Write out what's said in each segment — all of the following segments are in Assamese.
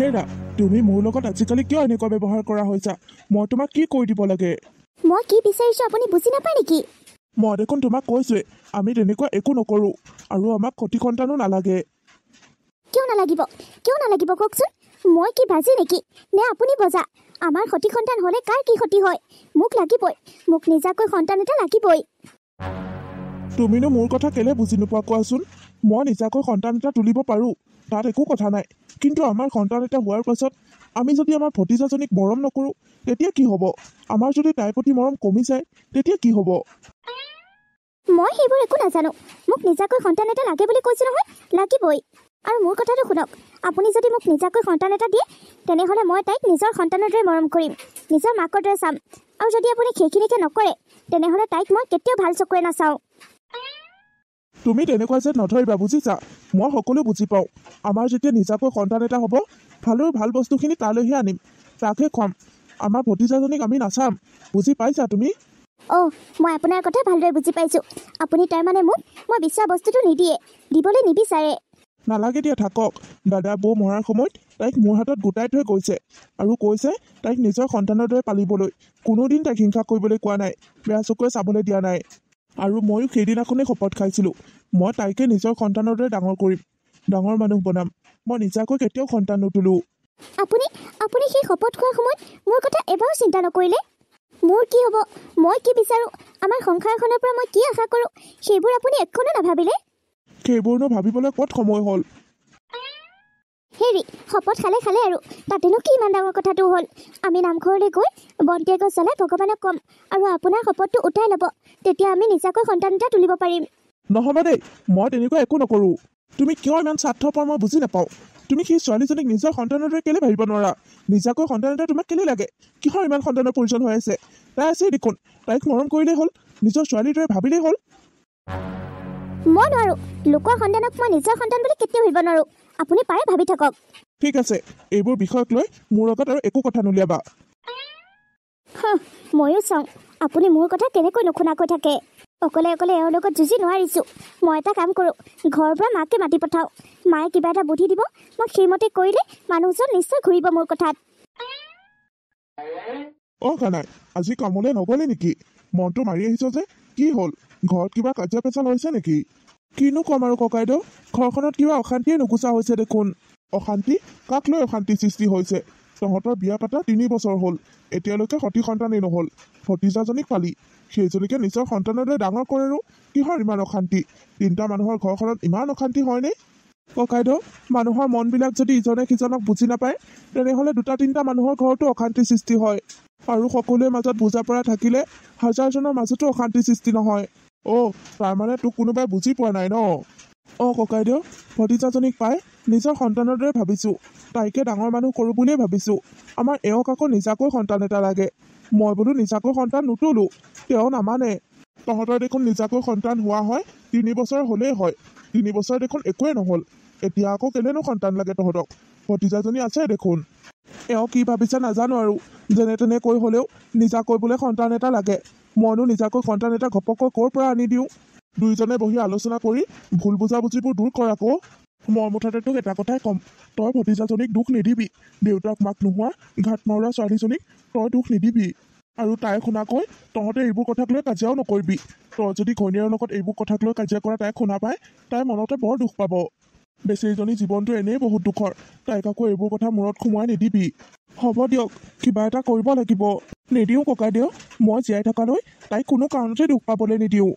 হেৰা তুমি মোৰ লগত আজিকালি কিয় এনেকুৱা ব্যৱহাৰ কৰা হৈছা মই তোমাক কি কৈ দিব লাগে মই কি বিচাৰিছো আপুনি বুজি নাপায় নেকি মই দেখোন তোমাক কৈছোৱে আমি তেনেকুৱা একো নকৰোঁ আৰু আমাক ক্ষতি সন্তানো নালাগে কিয় নালাগিব কিয় নালাগিব কওকচোন মই কি ভাজি নেকি নে আপুনি বজা আমাৰ ক্ষতি সন্তান হ'লে কাৰ কি ক্ষতি হয় মোক লাগিবই মোক নিজাকৈ সন্তান এটা লাগিবই তুমিনো মোৰ কথা কেলে বুজি নোপোৱা কোৱাচোন মই নিজাকৈ সন্তান এটা তুলিব পাৰোঁ তাত একো কথা নাই কিন্তু আমাৰ সন্তান এটা হোৱাৰ পাছত আমি যদি আমাৰ ভতিজাজনীক মৰম নকৰোঁ তেতিয়া কি হ'ব আমাৰ যদি তাইৰ প্ৰতি মৰম কমি যায় তেতিয়া কি হ'ব মই সেইবোৰ একো নাজানো মোক নিজাকৈ সন্তান এটা লাগে বুলি কৈছোঁ নহয় লাগিবই আৰু মোৰ কথাটো শুনক আপুনি যদি মোক নিজাকৈ সন্তান এটা দিয়ে তেনেহ'লে মই তাইক নিজৰ সন্তানৰ দৰে মৰম কৰিম নিজৰ মাকৰ দৰে চাম আৰু যদি আপুনি সেইখিনিকে নকৰে তেনেহ'লে তাইক মই কেতিয়াও ভাল চকুৰে নাচাওঁ তুমি তেনেকুৱা যে নধৰিবা বুজিছা মই সকলো বুজি পাওঁ আমাৰ যেতিয়া নিজাকৈ সন্তান এটা হ'ব ভালেও ভাল বস্তুখিনি তালৈহে আনিম তাকে ক'ম আমাৰ ভতিজাজনীক আমি নাচাম বুজি পাইছা তুমি অঁ মই আপোনাৰ কথা ভালদৰে বুজি পাইছোঁ আপুনি তাৰমানে মোক মই বিচৰা বস্তুটো নিদিয়ে দিবলৈ নিবিচাৰে নালাগে দিয়া থাকক দাদাৰ বৌ মৰাৰ সময়ত তাইক মোৰ হাতত গোটাই থৈ গৈছে আৰু কৈছে তাইক নিজৰ সন্তানৰ দৰে পালিবলৈ কোনোদিন তাইক হিংসা কৰিবলৈ কোৱা নাই বেয়া চকুৱে চাবলৈ দিয়া নাই আৰু ময়ো সেইদিনাখনেই শপত খাইছিলোঁ মই তাইকে নিজৰ সন্তানৰ দৰে ডাঙৰ কৰিম ডাঙৰ মানুহ বনাম মই নিজাকৈ কেতিয়াও সন্তান নুতুলো আপুনি আপুনি সেই শপত খোৱাৰ সময়ত মোৰ কথা এবাৰো চিন্তা নকৰিলে মোৰ কি হ'ব মই কি বিচাৰোঁ আমাৰ সংসাৰখনৰ পৰা মই কি আশা কৰোঁ সেইবোৰ আপুনি এক্ষণো নাভাবিলে সেইবোৰনো ভাবিবলৈ ক'ত সময় হ'ল হেৰি শপত খালে খালে আৰু তাতেনো কি ইমান ডাঙৰ কথাটো হ'ল আমি নামঘৰলৈ গৈ বন্তিয়ে গছ জ্বলাই ভগৱানক ক'ম আৰু আপোনাৰ শপতটো উঠাই ল'ব তেতিয়া আমি নিজাকৈ সন্তান এটা তুলিব পাৰিম নহ'ব দেই মই তেনেকুৱা একো নকৰোঁ তুমি কিয় ইমান স্বাৰ্থপৰ মই বুজি নাপাওঁ তুমি সেই ছোৱালীজনীক নিজৰ সন্তানৰ দৰে কেলৈ ভাবিব নোৱাৰা নিজাকৈ সন্তান এটা তোমাক কেলৈ লাগে কিহৰ ইমান সন্তানৰ প্ৰয়োজন হৈ আছে তাই আছেই দেখোন তাইক মৰম কৰিলেই হ'ল নিজৰ ছোৱালীৰ দৰে ভাবিলেই হ'ল মই নোৱাৰোঁ লোকৰ সন্তানক মই নিজৰ সন্তান বুলি কেতিয়াও ভাবিব নোৱাৰোঁ আপুনি পাৰে ভাবি থাকক ঠিক আছে এইবোৰ বিষয়ক লৈ মোৰ লগত আৰু একো কথা নুলিয়াবা ময়ো চাওঁ আপুনি মোৰ কথা কেনেকৈ নুশুনাকৈ থাকে অকলে অকলে এওঁৰ লগত যুঁজি নোৱাৰিছোঁ মই এটা কাম কৰোঁ ঘৰৰ পৰা মাকে মাতি পঠাওঁ মায়ে কিবা এটা বুধি দিব মই সেইমতে কৰিলে মানুহজন নিশ্চয় ঘূৰিব মোৰ কথাত অ কানাই আজি কামলৈ নগ'লে নেকি মনটো মাৰি আহিছ যে কি হ'ল ঘৰত কিবা কাজিয়া পেচাল হৈছে নেকি কিনো কম আৰু ককাইদেউ ঘৰখনত কিবা অশান্তিয়ে নুগুচা হৈছে দেখোন অশান্তি কাক লৈ অশান্তি সৃষ্টি হৈছে তহঁতৰ বিয়া পতা তিনি বছৰ হ'ল এতিয়ালৈকে সতী সন্তানেই নহ'ল ভতিজাজনীক পালি সেইজনীকে নিজৰ সন্তানলৈ ডাঙৰ কৰেৰো কিহৰ ইমান অশান্তি তিনিটা মানুহৰ ঘৰখনত ইমান অশান্তি হয়নে ককাইদেউ মানুহৰ মনবিলাক যদি ইজনে সিজনক বুজি নাপায় তেনেহ'লে দুটা তিনিটা মানুহৰ ঘৰতো অশান্তি সৃষ্টি হয় আৰু সকলোৰে মাজত বুজা পৰা থাকিলে হাজাৰজনৰ মাজতো অশান্তি সৃষ্টি নহয় অ' তাৰমানে তোক কোনোবাই বুজি পোৱা নাই ন অ' ককাইদেউ ভতিজাজনীক পাই নিজৰ সন্তানৰ দৰে ভাবিছোঁ তাইকে ডাঙৰ মানুহ কৰোঁ বুলিয়েই ভাবিছোঁ আমাৰ এওঁক আকৌ নিজাকৈ সন্তান এটা লাগে মই বোলো নিজাকৈ সন্তান নুতুলোঁ তেওঁ নামানে তহঁতৰ দেখোন নিজাকৈ সন্তান হোৱা হয় তিনি বছৰ হ'লেই হয় তিনি বছৰ দেখোন একোৱেই নহ'ল এতিয়া আকৌ কেলেনো সন্তান লাগে তহঁতক ভতিজাজনী আছে দেখোন এওঁ কি ভাবিছে নাজানো আৰু যেনে তেনে কৈ হ'লেও নিজা কৰিবলৈ সন্তান এটা লাগে মইনো নিজাকৈ সন্তান এটা ঘপককৈ ক'ৰ পৰা আনি দিওঁ দুয়োজনে বহি আলোচনা কৰি ভুল বুজাবুজিবোৰ দূৰ কৰাকৌ মোৰ মুঠতে তোক এটা কথাই ক'ম তই ভতিজাজনীক দুখ নিদিবি দেউতাক মাক নোহোৱা ঘাটমাউৰা ছোৱালীজনীক তই দুখ নিদিবি আৰু তাই শুনাকৈ তহঁতে এইবোৰ কথাক লৈ কাজিয়াও নকৰিবি তই যদি ঘৈণীয়াৰ লগত এইবোৰ কথাক লৈ কাজিয়া কৰা তাই শুনা পায় তাই মনতে বৰ দুখ পাব বেচেৰীজনী জীৱনটো এনেই বহুত দুখৰ তাইক আকৌ এইবোৰ কথা মূৰত সোমোৱাই নিদিবি হ'ব দিয়ক কিবা এটা কৰিব লাগিব নিদিওঁ ককাইদেউ মই জীয়াই থকালৈ তাইক কোনো কাৰণতে দুখ পাবলৈ নিদিওঁ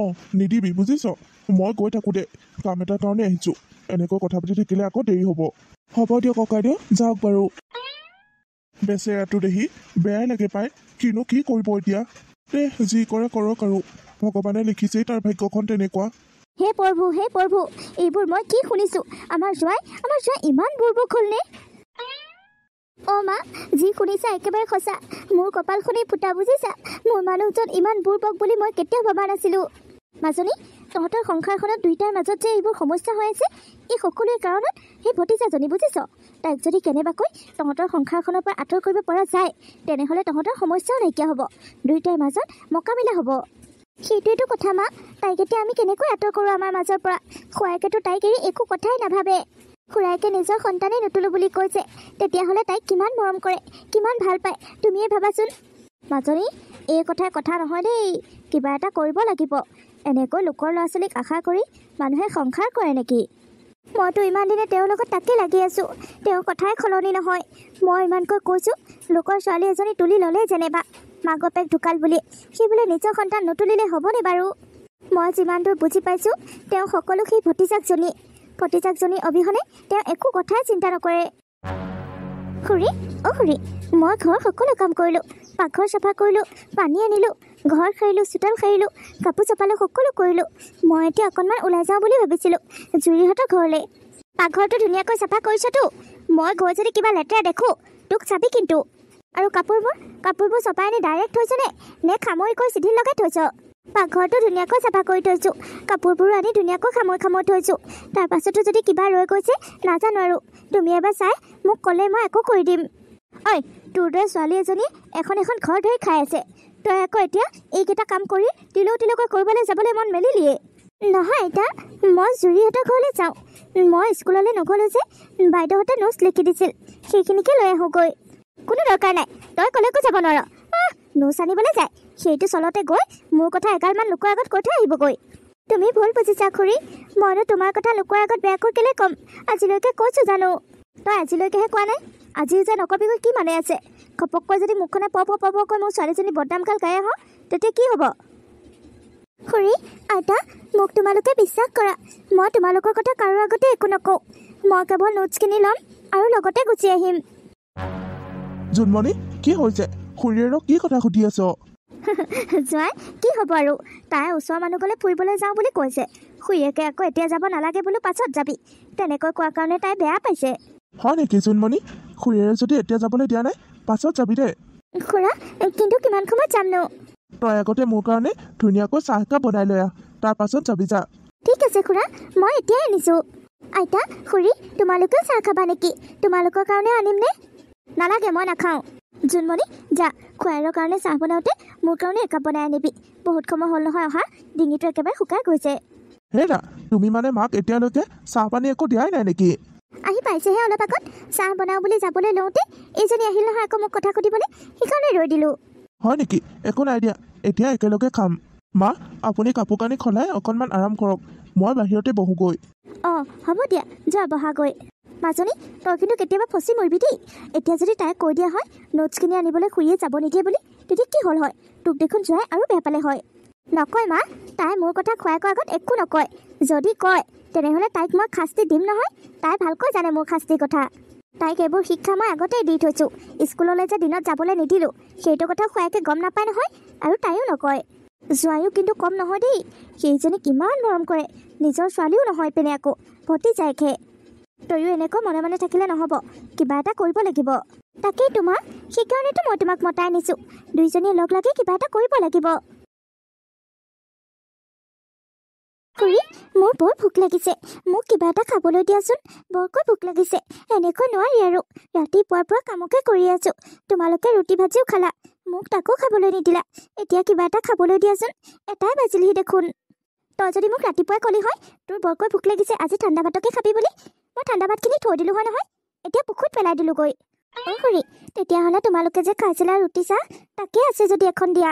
অঁ নিদিবি বুজিছ মই গৈ থাকোঁ দে কাম এটাৰ কাৰণে আহিছোঁ এনেকৈ কথা পাতি থাকিলে আকৌ দেৰি হ'ব হ'ব দিয়ক ককাইদেউ যাওক বাৰু বেচেৰাটো দেহি বেয়াই লাগে পাই কিনো কি কৰিব এতিয়া দে যি কৰে কৰক আৰু ভগৱানে লিখিছেই তাৰ ভাগ্যখন তেনেকুৱা হে প্ৰভু হে প্ৰভু এইবোৰ মই কি শুনিছো আমাৰ জোঁৱাই আমাৰ জোঁৱাই ইমান বুৰবুক হ'লনে অ মা যি শুনিছা একেবাৰে সঁচা মোৰ কপাল শুনি ফুটা বুজিছা মোৰ মানুহজন ইমান বুৰবক বুলি মই কেতিয়াও ভবা নাছিলো মাজনী তহঁতৰ সংসাৰখনত দুয়োটাৰ মাজত যে এইবোৰ সমস্যা হৈ আছে এই সকলোৰে কাৰণত সেই ভতিজাজনী বুজিছ তাইক যদি কেনেবাকৈ তহঁতৰ সংসাৰখনৰ পৰা আঁতৰ কৰিব পৰা যায় তেনেহ'লে তহঁতৰ সমস্যাও নাইকিয়া হ'ব দুয়োটাৰ মাজত মোকামিলা হ'ব সেইটোৱেতো কথা মা তাইক এতিয়া আমি কেনেকৈ আঁতৰ কৰোঁ আমাৰ মাজৰ পৰা খুৰাইকেতো তাইক এৰি একো কথাই নাভাবে খুৰাইকে নিজৰ সন্তানেই নতুলো বুলি কৈছে তেতিয়াহ'লে তাইক কিমান মৰম কৰে কিমান ভাল পায় তুমিয়ে ভাবাচোন মাজনী এই কথাই কথা নহয় দেই কিবা এটা কৰিব লাগিব এনেকৈ লোকৰ ল'ৰা ছোৱালীক আশা কৰি মানুহে সংসাৰ কৰে নেকি মইতো ইমান দিনে তেওঁৰ লগত তাকে লাগি আছোঁ তেওঁৰ কথাই সলনি নহয় মই ইমানকৈ কৈছোঁ লোকৰ ছোৱালী এজনী তুলি ল'লেই যেনেবা মাক বাপেক ঢুকাল বুলি সি বোলে নিজৰ সন্তান নতুলিলে হ'বনে বাৰু মই যিমান দূৰ বুজি পাইছোঁ তেওঁ সকলো সেই ভতিজাকজনী ভতিজাকজনী অবিহনে তেওঁ একো কথাই চিন্তা নকৰে খুৰী অ খুৰী মই ঘৰ সকলো কাম কৰিলোঁ পাকঘৰ চাফা কৰিলোঁ পানী আনিলোঁ ঘৰ সাৰিলোঁ চোতাল সাৰিলোঁ কাপোৰ চপালোঁ সকলো কৰিলোঁ মই এতিয়া অকণমান ওলাই যাওঁ বুলি ভাবিছিলোঁ জুৰিহঁতৰ ঘৰলৈ পাকঘৰটো ধুনীয়াকৈ চাফা কৰিছতো মই গৈ যদি কিবা লেতেৰা দেখোঁ তোক চাবি কিন্তু আৰু কাপোৰবোৰ কাপোৰবোৰ চপাই আনি ডাইৰেক্ট থৈছনে নে খামৰিকৈ চিঠিত লগাই থৈছ পাকঘৰটো ধুনীয়াকৈ চাফা কৰি থৈছোঁ কাপোৰবোৰো আনি ধুনীয়াকৈ খামৈ খামৈ থৈছোঁ তাৰপাছতো যদি কিবা ৰৈ গৈছে নাজানো আৰু তুমি এবাৰ চাই মোক ক'লে মই আকৌ কৰি দিম ঐ তোৰ দৰে ছোৱালী এজনী এখন এখন ঘৰ ধৰি খাই আছে তই আকৌ এতিয়া এইকেইটা কাম কৰি তিলৌ তিলৌকৈ কৰিবলৈ যাবলৈ মন মেলিলিয়ে নহয় এতিয়া মই জুৰিহঁতৰ ঘৰলৈ যাওঁ মই স্কুললৈ নগ'লো যে বাইদেউহঁতে নোটছ লিখি দিছিল সেইখিনিকে লৈ আহোঁগৈ কোনো দৰকাৰ নাই তই ক'লৈকো যাব নোৱাৰ নো চানিবলৈ যায় সেইটো চলতে গৈ মোৰ কথা এগালমান লোকৰ আগত কৈ থৈ আহিবগৈ তুমি ভুল বুজিছা খুৰী মইনো তোমাৰ কথা লোকৰ আগত বেয়া বেয়াকৈ কেলে ক'ম আজিলৈকে কৈছো জানো তই আজিলৈকেহে কোৱা নাই আজি যে নকবিকৈ কি মানে আছে ঘপককৈ যদি মুখখনে পপ পপ পপকৈ মোৰ ছোৱালীজনী বদনামকাল গাই আহ তেতিয়া কি হ'ব খুৰী আইতা মোক তোমালোকে বিশ্বাস কৰা মই তোমালোকৰ কথা কাৰো আগতে একো নকওঁ মই কেৱল নোটছখিনি ল'ম আৰু লগতে গুচি আহিম জোনমণি কি হৈছে খুৰীয়েৰ কি কথা সুধি আছ জোঁৱাই কি হ'ব আৰু তাই ওচৰৰ মানুহ ক'লে ফুৰিবলৈ যাওঁ বুলি কৈছে খুৰীয়েকে আকৌ এতিয়া যাব নালাগে বোলো পাছত যাবি তেনেকৈ কোৱাৰ কাৰণে তাই বেয়া পাইছে হয় নেকি জোনমণি খুৰীয়েৰে যদি এতিয়া যাবলৈ দিয়া নাই পাছত যাবি দে খুৰা কিন্তু কিমান সময়ত যামনো তই আগতে মোৰ কাৰণে ধুনীয়াকৈ চাহ একাপ বনাই লৈ তাৰ পাছত যাবি যা ঠিক আছে খুৰা মই এতিয়াই আনিছো আইতা খুৰী তোমালোকেও চাহ খাবা নেকি তোমালোকৰ কাৰণেও আনিম নে নালাগে মই নাখাওঁ জোনমণি যা খোৱাইৰ কাৰণে চাহ বনাওঁতে মোৰ কাৰণে একাপ বনাই আনিবি বহুত সময় হ'ল নহয় অহা ডিঙিটো একেবাৰে শুকাই গৈছে তুমি মানে মাক এতিয়ালৈকে চাহ পানী একো দিয়াই নাই নেকি আহি পাইছেহে অলপ আগত চাহ বনাওঁ বুলি যাবলৈ লওঁতে এইজনী আহিল নহয় আকৌ মোক কথা সুধিবলৈ সেইকাৰণে ৰৈ দিলোঁ হয় নেকি একো নাই দিয়া এতিয়া একেলগে খাম মা আপুনি কাপোৰ কানি সলাই অকণমান আৰাম কৰক মই বাহিৰতে বহোগৈ অঁ হ'ব দিয়া যোৱা বহাগৈ মাজনী তই কিন্তু কেতিয়াবা ফচি মৰিবি দেই এতিয়া যদি তাইক কৈ দিয়া হয় নোটছখিনি আনিবলৈ খুৰীয়ে যাব নিদিয়ে বুলি তেতিয়া কি হ'ল হয় তোক দেখোন যোৱাই আৰু বেয়া পালে হয় নকয় মা তাই মোৰ কথা খোৱাই কোৱাৰ আগত একো নকয় যদি কয় তেনেহ'লে তাইক মই শাস্তি দিম নহয় তাই ভালকৈ জানে মোৰ শাস্তিৰ কথা তাইক এইবোৰ শিক্ষা মই আগতেই দি থৈছোঁ স্কুললৈ যে দিনত যাবলৈ নিদিলোঁ সেইটো কথা খোৱাইকে গম নাপায় নহয় আৰু তাইও নকয় যোৱাইও কিন্তু কম নহয় দেই সেইজনীক ইমান মৰম কৰে নিজৰ ছোৱালীও নহয় পিনে আকৌ ভতি যায়খে তয়ো এনেকৈ মনে মনে থাকিলে নহ'ব কিবা এটা কৰিব লাগিব তাকেই তোমাৰ সেইকাৰণেতো মই তোমাক মতাই আনিছোঁ দুইজনীয়ে লগ লাগি কিবা এটা কৰিব লাগিব মোৰ বৰ ভোক লাগিছে মোক কিবা এটা খাবলৈ দিয়াচোন বৰকৈ ভোক লাগিছে এনেকৈ নোৱাৰি আৰু ৰাতি পুৱাৰ পৰা কামকে কৰি আছো তোমালোকে ৰুটি ভাজিও খালা মোক তাকো খাবলৈ নিদিলা এতিয়া কিবা এটা খাবলৈ দিয়াচোন এটাই বাজিলহি দেখোন তই যদি মোক ৰাতিপুৱাই ক'লি হয় তোৰ বৰকৈ ভোক লাগিছে আজি ঠাণ্ডা ভাতকে খাবি বুলি মই ঠাণ্ডা ভাতখিনি থৈ দিলোঁ হয় নহয় এতিয়া পুখুৰীত পেলাই দিলোঁগৈ অঁ খুৰী তেতিয়াহ'লে তোমালোকে যে খাইছিলা ৰুটি চাহ তাকে আছে যদি এখন দিয়া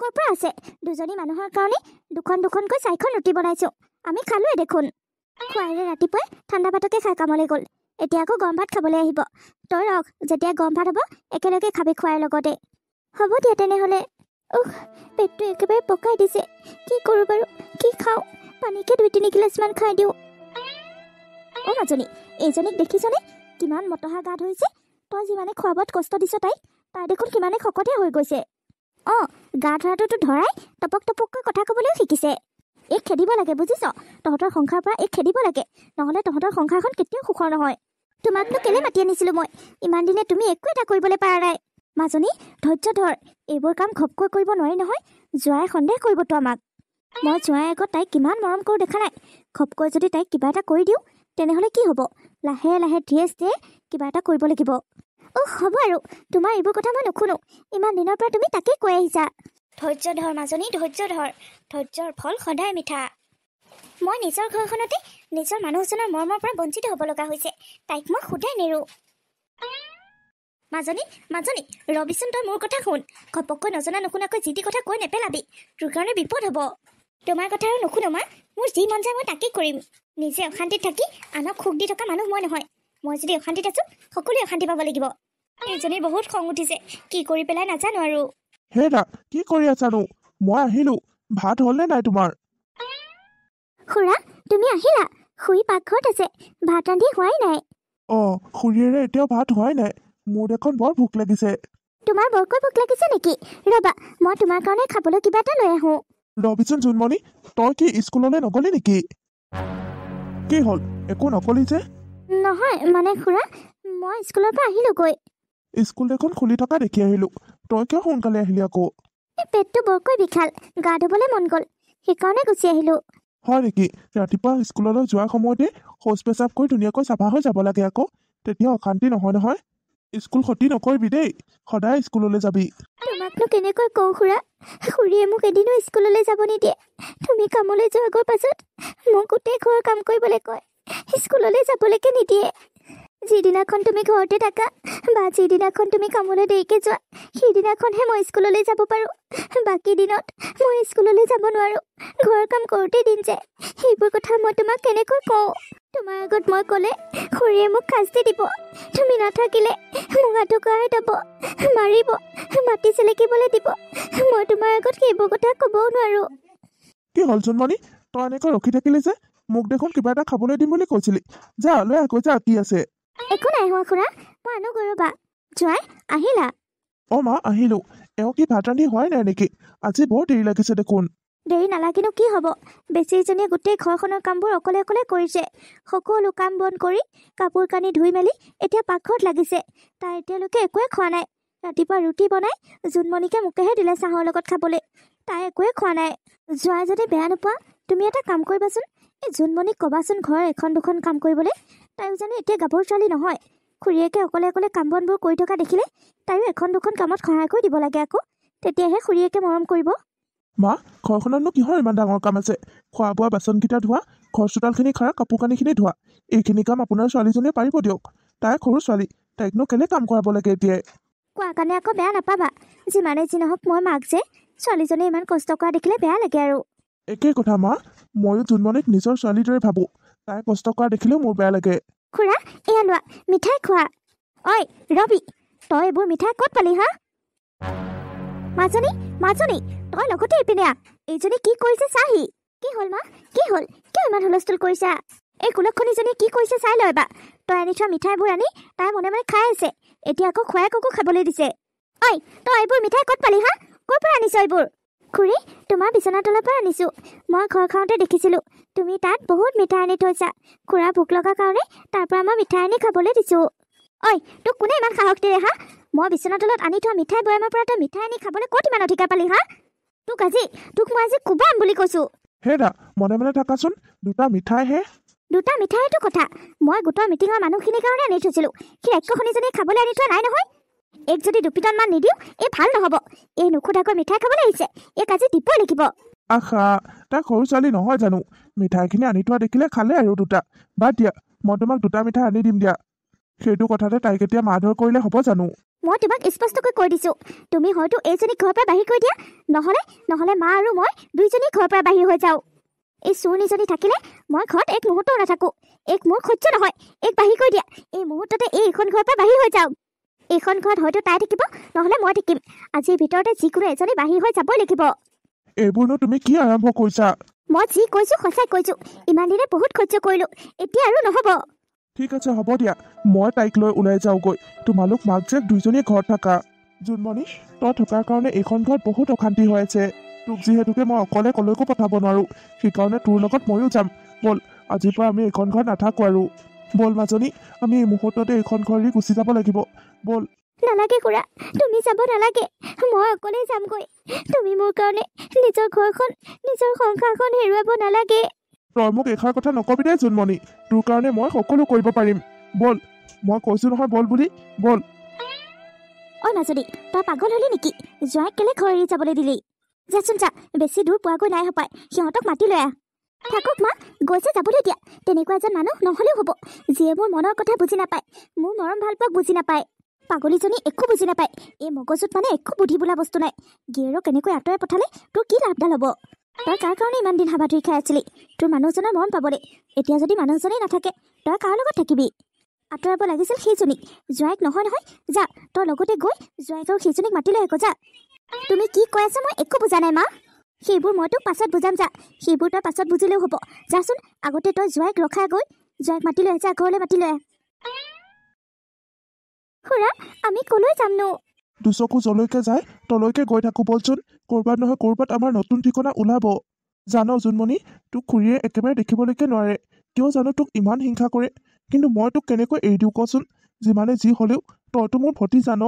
ক'ৰ পৰা আছে দুজনী মানুহৰ কাৰণে দুখন দুখনকৈ চাৰিখন ৰুটি বনাইছোঁ আমি খালোঁৱে দেখোন খোৱাৰে ৰাতিপুৱাই ঠাণ্ডা ভাতকে খাই কামলৈ গ'ল এতিয়া আকৌ গৰম ভাত খাবলৈ আহিব তই ৰখ যেতিয়া গৰম ভাত হ'ব একেলগে খাবি খোৱাৰ লগতে হ'ব দিয়া তেনেহ'লে উহ পেটটো একেবাৰে পকাই দিছে কি কৰোঁ বাৰু কি খাওঁ পানীকে দুই তিনি গিলাচমান খাই দিওঁ অ মাজনী এইজনীক দেখিছনে কিমান মতহা গা ধৰিছে তই যিমানে খোৱা বোৱাত কষ্ট দিছ তাইক তাই দেখোন কিমানে শকতীয়া হৈ গৈছে অঁ গা ধৰাটোতো ধৰাই টপক টপককৈ কথা ক'বলৈও শিকিছে এই খেদিব লাগে বুজিছ তহঁতৰ সংসাৰৰ পৰা এই খেদিব লাগে নহ'লে তহঁতৰ সংসাৰখন কেতিয়াও সুখৰ নহয় তোমাকনো কেলে মাতি আনিছিলোঁ মই ইমান দিনে তুমি একো এটা কৰিবলৈ পাৰা নাই মাজনী ধৈৰ্য ধৰ এইবোৰ কাম ঘপকৈ কৰিব নোৱাৰি নহয় যোৱাই সন্দেহ কৰিবতো আমাক মই যোৱাই আগত তাইক কিমান মৰম কৰোঁ দেখা নাই ঘপকৈ যদি তাইক কিবা এটা কৰি দিওঁ তেনেহ'লে কি হ'ব লাহে লাহে ধীৰে ষ্টে কিবা এটা কৰিব লাগিব অ হ'ব আৰু তোমাৰ এইবোৰ কথা মই নুশুনো ইমান দিনৰ পৰা তুমি তাকেই কৈ আহিছা ধৈৰ্য ধৰ মাজনী ধৈৰ্য ধৰ ধৈৰ্যৰ ফল সদায় মিঠা মই নিজৰ ঘৰখনতে নিজৰ মানুহজনৰ মৰমৰ পৰা বঞ্চিত হ'ব লগা হৈছে তাইক মই সোধাই নেৰো মাজনী মাজনী ৰবিচোন তই মোৰ কথা শুন ঘপককৈ নজনা নুশুনাকৈ যি টি কথা কৈ নেপেলাবি তোৰ কাৰণে বিপদ হ'ব তোমাৰ কথা আৰু নুশুনো মা মোৰ যি মন যায় মই তাকেই কৰিম নিজে অশান্তিত থাকি আনক সুখ দি থকা মানুহ মই নহয় মই যদি অশান্তিত আছো সকলোৱে অশান্তি পাব লাগিব এইজনীৰ বহুত খং উঠিছে কি কৰি পেলাই নাজানো আৰু হেৰা কি কৰি আছানো মই আহিলো ভাত হ'লনে নাই তোমাৰ খুৰা তুমি আহিলা খুৰী পাকঘৰত আছে ভাত ৰান্ধি হোৱাই নাই অ খুৰীয়েৰে এতিয়াও ভাত হোৱাই নাই মোৰ দেখোন বৰ ভোক লাগিছে তোমাৰ বৰকৈ ভোক লাগিছে নেকি ৰ'বা মই তোমাৰ কাৰণে খাবলৈ কিবা এটা লৈ আহোঁ ৰবিচোন জোনমণি তই কি স্কুললৈ নগলি নেকি কি হ'ল একো নকলি যে নহয় মানে খুৰা মই স্কুলৰ পৰা আহিলোগৈ স্কুল এখন খুলি থকা দেখি আহিলো তই কিয় সোনকালে আহিলি আকৌ পেটটো বৰকৈ বিশাল গা ধুবলৈ মন গ'ল সেইকাৰণে গুচি আহিলো হয় নেকি ৰাতিপুৱা স্কুললৈ যোৱাৰ সময়তে শৌচ পেচাব কৰি ধুনীয়াকৈ চাফা হৈ যাব লাগে আকৌ তেতিয়া অশান্তি নহয় নহয় স্কুল সতি নকৰিবি দেই সদায় স্কুললৈ যাবি তোমাকনো কেনেকৈ কওঁ খুৰা খুৰীয়ে মোক এদিনো স্কুললৈ যাব নিদিয়ে তুমি কামলৈ যোৱাগৰ পাছত মোক গোটেই ঘৰ কাম কৰিবলৈ কয় স্কুললৈ যাবলৈকে নিদিয়ে যিদিনাখন তুমি ঘৰতে থাকা বা যিদিনাখন তুমি কামলৈ দেৰিকৈ যোৱা সেইদিনাখনহে মই স্কুললৈ যাব পাৰোঁ বাকী দিনত মই স্কুললৈ যাব নোৱাৰোঁ ঘৰৰ কাম কৰোঁতেই দিন যায় সেইবোৰ কথা মই তোমাক কেনেকৈ কওঁ তোমাৰ আগত মই ক'লে খুৰীয়ে মোক শাস্তি দিব তুমি নাথাকিলে মোক আঁঠুকৰাই যাব মাৰিব মাটি চেলেকিবলৈ দিব মই তোমাৰ আগত সেইবোৰ কথা ক'বও নোৱাৰো কি হ'ল জোনমণি তই এনেকৈ ৰখি থাকিলি যে মোক দেখোন কিবা এটা খাবলৈ দিম বুলি কৈছিলি যা লৈ আকৌ যা কি আছে একো নাই হোৱা খুৰা মই আনো কৰবা যোৱাই আহিলা অ মা আহিলো এওঁ কি ভাত ৰান্ধি হোৱাই নাই নেকি আজি বৰ দেৰি লাগিছে দেখোন দেৰি নালাগেনো কি হ'ব বেচিজনীয়ে গোটেই ঘৰখনৰ কামবোৰ অকলে অকলে কৰিছে সকলো কাম বন কৰি কাপোৰ কানি ধুই মেলি এতিয়া পাকঘৰত লাগিছে তাই এতিয়ালৈকে একোৱে খোৱা নাই ৰাতিপুৱা ৰুটি বনাই জোনমণিকে মোকেহে দিলে চাহৰ লগত খাবলৈ তাই একোৱে খোৱা নাই যোৱাই যদি বেয়া নোপোৱা তুমি এটা কাম কৰিবাচোন এই জোনমণিক ক'বাচোন ঘৰৰ এখন দুখন কাম কৰিবলৈ তাইও জানো এতিয়া গাভৰু ছোৱালী নহয় খুৰীয়েকে অকলে অকলে কাম বনবোৰ কৰি থকা দেখিলে তাইও এখন দুখন কামত সহায় কৰি দিব লাগে আকৌ তেতিয়াহে খুৰীয়েকে মৰম কৰিব মা ঘৰখনতনো কিহৰ ইমান ডাঙৰ কাম আছে খোৱা বোৱা বাচনকেইটা ধোৱা ঘৰ চোতালখিনি সাৰা কাপোৰ কানিখিনি ধোৱা এইখিনি কাম আপোনাৰ ছোৱালীজনীয়ে পাৰিব দিয়ক তাই সৰু ছোৱালী তাইকনো কেলে কাম কৰাব লাগে এতিয়াই কোৱাৰ কাৰণে আকৌ বেয়া নাপাবা যিমানে যি নহওক মই মাক যে ছোৱালীজনীয়ে ইমান কষ্ট কৰা দেখিলে বেয়া লাগে আৰু একে কথা মা ময়ো জোনমণিক নিজৰ ছোৱালীৰ দৰে ভাবোঁ তাই কষ্ট কৰা দেখিলেও মোৰ বেয়া লাগে খুৰা এয়া লোৱা মিঠাই খোৱা অই ৰবি তই এইবোৰ মিঠাই ক'ত পালি হা মাজনী মাজনী তই লগতে এপিনে আহ এইজনী কি কৰিছে চাহি কি হল মা কি হল কিয় ইমান হুলস্থুল কৰিছা এই কুলকখনীজনীয়ে কি কৰিছে চাই লয় বা তই আনি থোৱা মিঠাইবোৰ আনি তাই মনে মনে খাই আছে এতিয়া আকৌ খুৱাই ককো খাবলৈ দিছে ঐ তই এইবোৰ মিঠাই ক'ত পালি হা ক'ৰ পৰা আনিছ এইবোৰ খুৰী তোমাৰ বিচনা তলৰ পৰা আনিছোঁ মই ঘৰ খাওঁতে দেখিছিলোঁ তুমি তাত বহুত মিঠাই আনি থৈছা খুৰা ভোক লগা কাৰণে তাৰ পৰা মই মিঠাই আনি খাবলৈ দিছোঁ ঐ তোক কোনে ইমান সাহস দিলে হা মই বিচনা তলত আনি থোৱা মিঠাই বৈয়ামৰ পৰা তই মিঠাই আনি খাবলৈ ক'ত ইমান অধিকাৰ পালি হা তোক আজি তোক মই আজি কোবাম বুলি কৈছো হেদা মনে মনে থাকাচোন দুটা মিঠাইহে দুটা মিঠাইটো কথা মই গোটৰ মিটিঙৰ মানুহখিনিৰ কাৰণে আনি থৈছিলোঁ সেই একশখনিজনী খাবলৈ আনি থোৱা নাই নহয় এক যদি দুপিটনমান নিদিওঁ এই ভাল নহ'ব এই নুখুদাকৈ মিঠাই খাবলৈ আহিছে এক আজি দিব লাগিব আশা তাই সৰু ছোৱালী নহয় জানো মিঠাইখিনি আনি থোৱা দেখিলে খালে আৰু দুটা বাদ মই তোমাক দুটা মিঠাই আনি দিম দিয়া সেইটো কথাতে তাইক এতিয়া মাৰধৰ কৰিলে হ'ব জানো মই তোমাক স্পষ্টকৈ কৈ দিছো তুমি হয়তো এইজনীক ঘৰৰ পৰা বাহিৰ কৰি দিয়া নহলে নহলে মা আৰু মই দুইজনী ঘৰৰ পৰা বাহিৰ হৈ যাওঁ এই চোৰনীজনী থাকিলে মই ঘৰত এক মুহূৰ্তও নাথাকো এক মোৰ সহ্য নহয় এক বাহিৰ কৰি দিয়া এই মুহূৰ্ততে এই এইখন ঘৰৰ পৰা বাহিৰ হৈ যাওঁ এইখন ঘৰত হয়তো তাই থাকিব নহলে মই থাকিম আজিৰ ভিতৰতে যিকোনো এজনী বাহিৰ হৈ যাবই লাগিব এইবোৰনো তুমি কি আৰম্ভ কৰিছা মই যি কৈছো সঁচাই কৈছো ইমান দিনে বহুত সহ্য কৰিলো এতিয়া আৰু নহব ঠিক আছে হ'ব দিয়া মই তাইক লৈ ওলাই যাওঁগৈ তোমালোক মাক জাক দুইজনীয়ে ঘৰত থাকা জোনমণি তই থকাৰ কাৰণে এইখন ঘৰত বহুত অশান্তি হৈ আছে তোক যিহেতুকে মই অকলে কলৈকো পঠাব নোৱাৰোঁ সেইকাৰণে তোৰ লগত ময়ো যাম ব'ল আজিৰ পৰা আমি এইখন ঘৰত নাথাকো আৰু ব'ল মাজনী আমি এই মুহূৰ্ততে এইখন ঘৰ এৰি গুচি যাব লাগিব ব'ল নালাগে খুৰা তুমি যাব নালাগে মই অকলেই যামগৈ তুমি মোৰ কাৰণে নিজৰ ঘৰখন নিজৰ সংসাৰখন হেৰুৱাব নালাগে তই মোক এষাৰ কথা নক'বি দে জোনমণি তোৰ কাৰণে মই সকলো কৰিব পাৰিম বল মই কৈছো নহয় বল বুলি বল অ নাজনী তই পাগল হলি নেকি জোঁৱাই কেলে ঘৰ এৰি যাবলৈ দিলি যাচোন যা বেছি দূৰ পোৱাকৈ নাই হপাই সিহঁতক মাতি লৈ থাকক মা গৈছে যাবলৈ দিয়া তেনেকুৱা এজন মানুহ নহ'লেও হ'ব যিয়ে মোৰ মনৰ কথা বুজি নাপায় মোৰ মৰম ভাল পোৱা বুজি নাপায় পাগলীজনী একো বুজি নাপায় এই মগজুত মানে একো বুদ্ধি বোলা বস্তু নাই গিয়েৰক কেনেকৈ আঁতৰাই পঠালে তোৰ কি লাভডাল হ'ব তই কাৰ কাৰণে ইমান দিন হাবাথুৰি খাই আছিলি তোৰ মানুহজনৰ মন পাবলৈ এতিয়া যদি মানুহজনেই নাথাকে তই কাৰ লগত থাকিবি আঁতৰাব লাগিছিল সেইজনীক জোঁৱাইক নহয় নহয় যা তই লগতে গৈ জোঁৱাইক আৰু সেইজনীক মাতি লৈ আকৌ যা তুমি কি কৈ আছা মই একো বুজা নাই মা সেইবোৰ মই তোক পাছত বুজাম যা সেইবোৰ তই পাছত বুজিলেও হ'ব যাচোন আগতে তই জোঁৱাইক ৰখাই গৈ জোৱাইক মাতি লৈ আহ যা ঘৰলৈ মাতি লৈ আহ আমি কলৈ যামনো দুচকু যলৈকে যায় তলৈকে গৈ থাকোঁ বলচোন ক'ৰবাত নহয় ক'ৰবাত আমাৰ নতুন ঠিকনা ওলাব জান জোনমণি তোক খুৰীয়ে একেবাৰে দেখিবলৈকে নোৱাৰে কিয় জানো তোক ইমান হিংসা কৰে কিন্তু মই তোক কেনেকৈ এৰি দিওঁ কচোন যিমানে যি হ'লেও তইতো মোৰ ভতি জান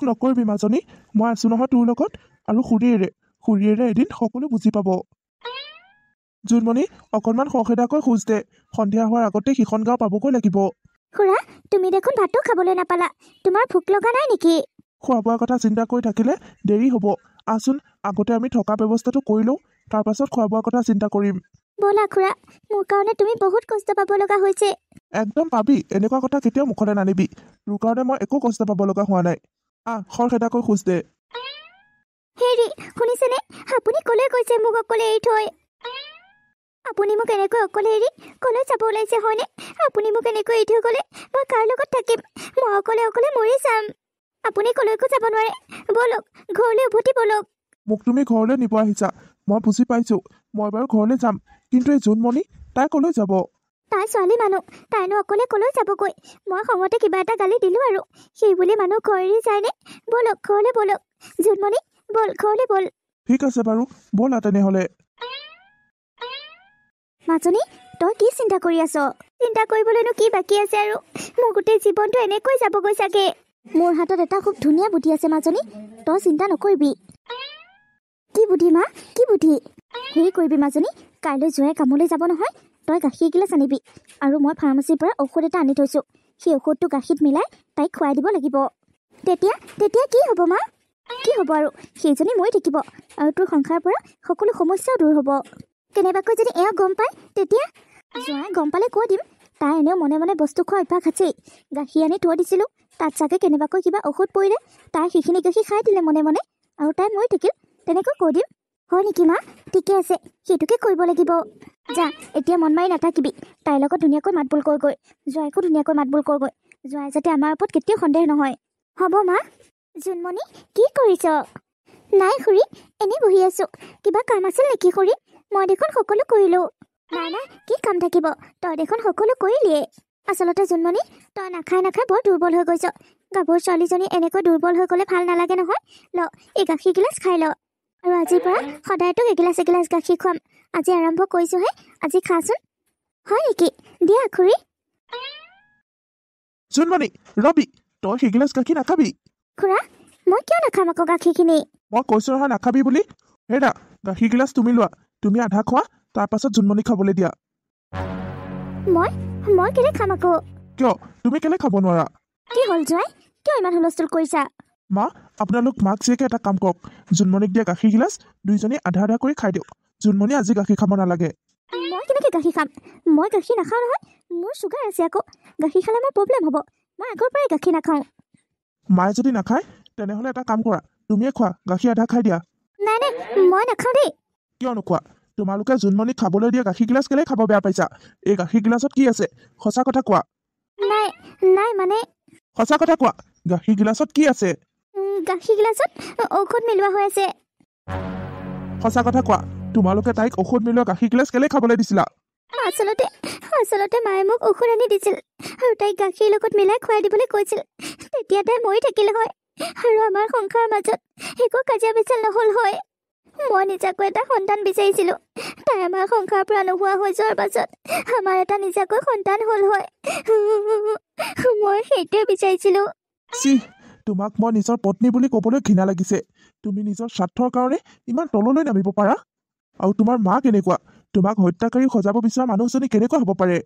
শুনো নকৰিবি মাজনী মই আছো নহয় তোৰ লগত আৰু খুৰীয়েৰে খুৰীয়েৰে এদিন সকলো বুজি পাব জোনমণি অকণমান খৰখেদাকৈ খোজ দে সন্ধিয়া হোৱাৰ আগতে সিখন গাঁও পাবগৈ লাগিব খুৰা তুমি দেখোন ভাতো খাবলৈ নাপালা তোমাৰ ভোক লগা নাই নেকি খোৱা বোৱাৰ কথা চিন্তা কৰি থাকিলে দেৰি হ'ব আচোন আগতে আমি থকা ব্যৱস্থাটো কৰি লওঁ তাৰপাছত খোৱা বোৱাৰ কথা চিন্তা কৰিম ব'লা খুৰা মোৰ কাৰণে তুমি বহুত কষ্ট পাব লগা হৈছে একদম পাবি এনেকুৱা কথা কেতিয়াও মুখলৈ নানিবি তোৰ কাৰণে মই একো কষ্ট পাব লগা হোৱা নাই আহ খৰখেদাকৈ খোজ দে হেৰি শুনিছেনে আপুনি ক'লৈ গৈছে মোক অকলে এৰি থৈ আপুনি মোক এনেকৈ অকলে এৰি ক'লৈ যাব ওলাইছে হয়নে আপুনি মোক এনেকৈ এৰি থৈ গ'লে মই কাৰ লগত থাকিম মই অকলে অকলে মৰি যাম আপুনি ক'লৈকো যাব নোৱাৰে ব'লক ঘৰলৈ উভতি ব'লক মোক তুমি ঘৰলৈ নিব আহিছা মই বুজি পাইছো মই বাৰু ঘৰলৈ যাম কিন্তু এই জোনমণি তাই ক'লৈ যাব তাই ছোৱালী মানুহ তাইনো অকলে ক'লৈ যাবগৈ মই খঙতে কিবা এটা গালি দিলোঁ আৰু সেই বুলি মানুহ ঘৰ এৰি যায়নে ব'লক ঘৰলৈ ব'লক জোনমণি ব'ল ঘৰলৈ ব'ল ঠিক আছে বাৰু ব'লা তেনেহ'লে মাজনী তই কি চিন্তা কৰি আছ চিন্তা কৰিবলৈনো কি বাকী আছে আৰু মোৰ গোটেই জীৱনটো এনেকৈ যাবগৈ চাগে মোৰ হাতত এটা খুব ধুনীয়া বুটি আছে মাজনী তই চিন্তা নকৰিবি কি বুদ্ধি মা কি বুটি হেৰি কৰিবি মাজনী কাইলৈ জোঁৱাই কামলৈ যাব নহয় তই গাখীৰ এগিলাচ আনিবি আৰু মই ফাৰ্মাচীৰ পৰা ঔষধ এটা আনি থৈছোঁ সেই ঔষধটো গাখীৰত মিলাই তাইক খুৱাই দিব লাগিব তেতিয়া তেতিয়া কি হ'ব মা কি হ'ব আৰু সেইজনী মই থাকিব আৰু তোৰ সংসাৰৰ পৰা সকলো সমস্যাও দূৰ হ'ব কেনেবাকৈ যদি এওঁ গম পায় তেতিয়া জোঁৱাই গম পালে কৈ দিম তাই এনেও মনে মনে বস্তু খোৱা অভ্যাস আছেই গাখীৰ আনি থৈ দিছিলোঁ তাত চাগে কেনেবাকৈ কিবা ঔষধ পৰিলে তাই সেইখিনি গাখীৰ খাই দিলে মনে মনে আৰু তাই মই থাকিল তেনেকৈ কৈ দিম হয় নেকি মা ঠিকে আছে সেইটোকে কৰিব লাগিব যা এতিয়া মন মাৰি নাথাকিবি তাইৰ লগত ধুনীয়াকৈ মাত মাতবোল কৰগৈ জোঁৱাইকো ধুনীয়াকৈ মাত মাতবোল কৰগৈ জোঁৱাই যাতে আমাৰ ওপৰত কেতিয়াও সন্দেহ নহয় হ'ব মা জোনমণি কি কৰিছ নাই খুৰী এনেই বহি আছোঁ কিবা কাম আছিল নেকি খুৰী মই দেখোন সকলো কৰিলোঁ নাই নাই কি কাম থাকিব তই দেখোন সকলো কৰিলিয়ে আচলতে জোনমণি তই নাখাই নাখাই বৰ দুৰ্বল হৈ গৈছ গাভৰু ছোৱালীজনী এনেকৈ দুৰ্বল হৈ গ'লে ভাল নালাগে নহয় ল এই গাখীৰ গিলাচ খাই ল আৰু আজিৰ পৰা সদায় তোক এগিলাচ এগিলাচ গাখীৰ খুৱাম আজি আৰম্ভ কৰিছোহে আজি খাচোন হয় নেকি দিয়া খুৰী জোনমণি ৰবি তই সেইগিলাচ গাখীৰ নাখাবি খুৰা মই কিয় নাখাম আকৌ গাখীৰখিনি মই কৈছো নহয় নাখাবি বুলি হেৰা গাখীৰ গিলাচ তুমি লোৱা তুমি আধা খোৱা তাৰপাছত জোনমণি খাবলৈ দিয়া মই মই কেলে খাম আকৌ কিয় তুমি কেলে খাব নোৱাৰা কি হ'ল জয় কিয় ইমান হুলস্থুল কৰিছা মা আপোনালোক মাক জীয়েকে এটা কাম কওক জোনমণিক দিয়া গাখীৰ গিলাচ দুইজনী আধা আধা কৰি খাই দিয়ক জোনমণি আজি গাখীৰ খাব নালাগে মই কেনেকৈ গাখীৰ খাম মই গাখীৰ নাখাওঁ নহয় মোৰ চুগাৰ আছে আকৌ গাখীৰ খালে মোৰ প্ৰব্লেম হ'ব মই আগৰ পৰাই গাখীৰ নাখাওঁ মায়ে যদি নাখায় তেনেহ'লে এটা কাম কৰা তুমিয়ে খোৱা গাখীৰ আধা খাই দিয়া নাই নাই মই নাখাওঁ দেই কিয় নোখোৱা তোমালোকে জোনমণিক খাবলৈ দিয়া গাখীৰ গিলাচ কেলেই খাব বেয়া পাইছা এই গাখীৰ গিলাচত কি আছে সঁচা কথা কোৱা নাই নাই মানে সঁচা কথা কোৱা গাখীৰ গিলাচত কি আছে গাখীৰ গিলাচত ঔষধ মিলোৱা হৈ আছে সঁচা কথা কোৱা তোমালোকে তাইক ঔষধ মিলোৱা গাখীৰ গিলাচ কেলেই খাবলৈ দিছিলা আচলতে আচলতে মায়ে মোক ঔষধ আনি দিছিল আৰু তাইক গাখীৰ লগত মিলাই খুৱাই দিবলৈ কৈছিল তেতিয়া তাই মৰি থাকিল হয় আৰু আমাৰ সংসাৰ মাজত একো কাজিয়া পেচাল নহ'ল হয় মই নিজাকৈ এটা সন্তান বিচাৰিছিলো তাই আমাৰ সংসাৰ প্ৰাণ হোৱা হৈ যোৱাৰ পাছত আমাৰ এটা নিজাকৈ সন্তান হ'ল হয় মই সেইটোৱে বিচাৰিছিলো তোমাক মই নিজৰ পত্নী বুলি ক'বলৈ ঘৃণা লাগিছে তুমি নিজৰ স্বাৰ্থৰ কাৰণে ইমান তললৈ নামিব পাৰা আৰু তোমাৰ মা কেনেকুৱা তোমাক হত্যাকাৰী সজাব বিচৰা মানুহজনী কেনেকুৱা হ'ব পাৰে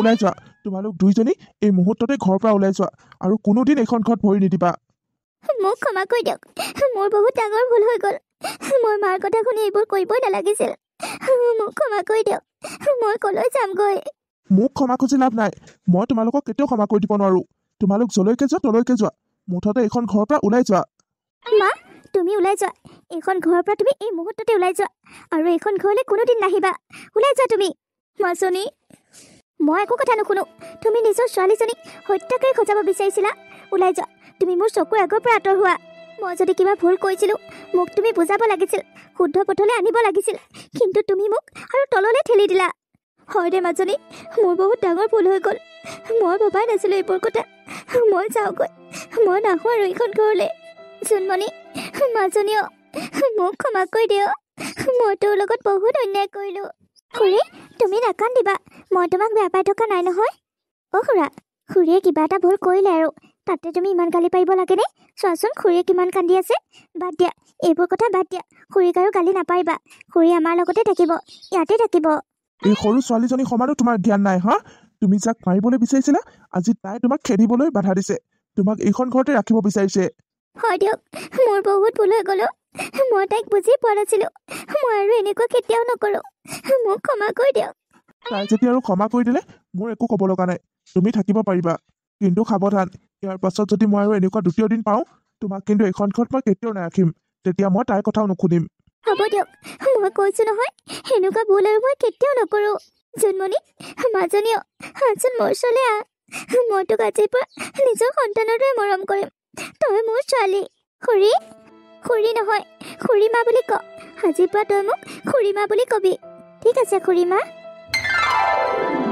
ওলাই যোৱা তোমালোক দুইজনী এই মুহূৰ্ততে ঘৰৰ পৰা ওলাই যোৱা আৰু কোনোদিন এইখন ঘৰত ভৰি নিদিবা মোক ক্ষমা কৰি দিয়ক মোৰ বহুত ডাঙৰ ভুল হৈ গ'ল মই মাৰ কথা শুনি এইবোৰ কৰিবই নালাগিছিল মোক ক্ষমা কৰি দিয়ক মই কলৈ যামগৈ মোক ক্ষমা খুজি লাভ নাই মই তোমালোকক কেতিয়াও ক্ষমা কৰি দিব নোৱাৰো তোমালোক যলৈকে যোৱা তলৈকে যোৱা মুঠতে এইখন ঘৰৰ পৰা ওলাই যোৱা মা তুমি ওলাই যোৱা এইখন ঘৰৰ পৰা তুমি এই মুহূৰ্ততে ওলাই যোৱা আৰু এইখন ঘৰলৈ কোনোদিন নাহিবা ওলাই যোৱা তুমি মাজনী মই একো কথা নুশুনো তুমি নিজৰ ছোৱালীজনীক হত্যাকাৰী খজাব বিচাৰিছিলা ওলাই যোৱা তুমি মোৰ চকুৰ আগৰ পৰা আঁতৰ হোৱা মই যদি কিবা ভুল কৈছিলোঁ মোক তুমি বুজাব লাগিছিল শুদ্ধ পথলৈ আনিব লাগিছিল কিন্তু তুমি মোক আৰু তললৈ ঠেলি দিলা হয় দে মাজনী মোৰ বহুত ডাঙৰ ভুল হৈ গ'ল মই ভবাই নাছিলোঁ এইবোৰ কথা মই যাওঁগৈ মই নাহোঁ আৰু এইখন ঘৰলৈ জোনমণি মাজনী অ মোক ক্ষমা কৰি দিয় মই তোৰ লগত বহুত অন্যায় কৰিলোঁ খুৰী তুমি নাকান্দিবা মই তোমাক বেয়া পাই থকা নাই নহয় অ খুৰা খুৰীয়ে কিবা এটা ভুল কৰিলে আৰু তাতে তুমি ইমান গালি পাৰিব লাগেনে চোৱাচোন খুৰীয়ে কিমান কান্দি আছে বাদ দিয়া এইবোৰ কথা বাদ দিয়া খুৰীক আৰু গালি নাপাৰিবা খুৰী আমাৰ লগতে থাকিব ইয়াতে থাকিব এই সৰু ছোৱালীজনী সমানো তোমাৰ ধ্যান নাই হা তুমি যাক মাৰিবলৈ বিচাৰিছিলা আজি তাই তোমাক খেদিবলৈ বাধা দিছে তোমাক এইখন ঘৰতে ৰাখিব বিচাৰিছে হয় দিয়ক মোৰ বহুত ভুল হৈ গ'লো মই তাইক বুজি পোৱা নাছিলো মই আৰু এনেকুৱা কেতিয়াও নকৰো মোক ক্ষমা কৰি দিয়ক তাই যেতিয়া আৰু ক্ষমা কৰি দিলে মোৰ একো ক'ব লগা নাই তুমি থাকিব পাৰিবা কিন্তু সাৱধান ইয়াৰ পাছত যদি মই আৰু এনেকুৱা দ্বিতীয় দিন পাওঁ তোমাক কিন্তু এইখন ঘৰত মই কেতিয়াও নাৰাখিম তেতিয়া মই তাইৰ কথাও নুশুনিম হ'ব দিয়ক মই কৈছো নহয় সেনেকুৱা ভুল আৰু মই কেতিয়াও নকৰো জোনমণি মাজনী আজন মোৰ ছোৱালীয়া মই তোক আজিৰ পৰা নিজৰ সন্তানৰ দৰে মৰম কৰিম তই মোৰ ছোৱালী খুৰী খুৰী নহয় খুৰীমা বুলি ক আজিৰ পৰা তই মোক খুৰীমা বুলি কবি ঠিক আছে খুৰীমা Thank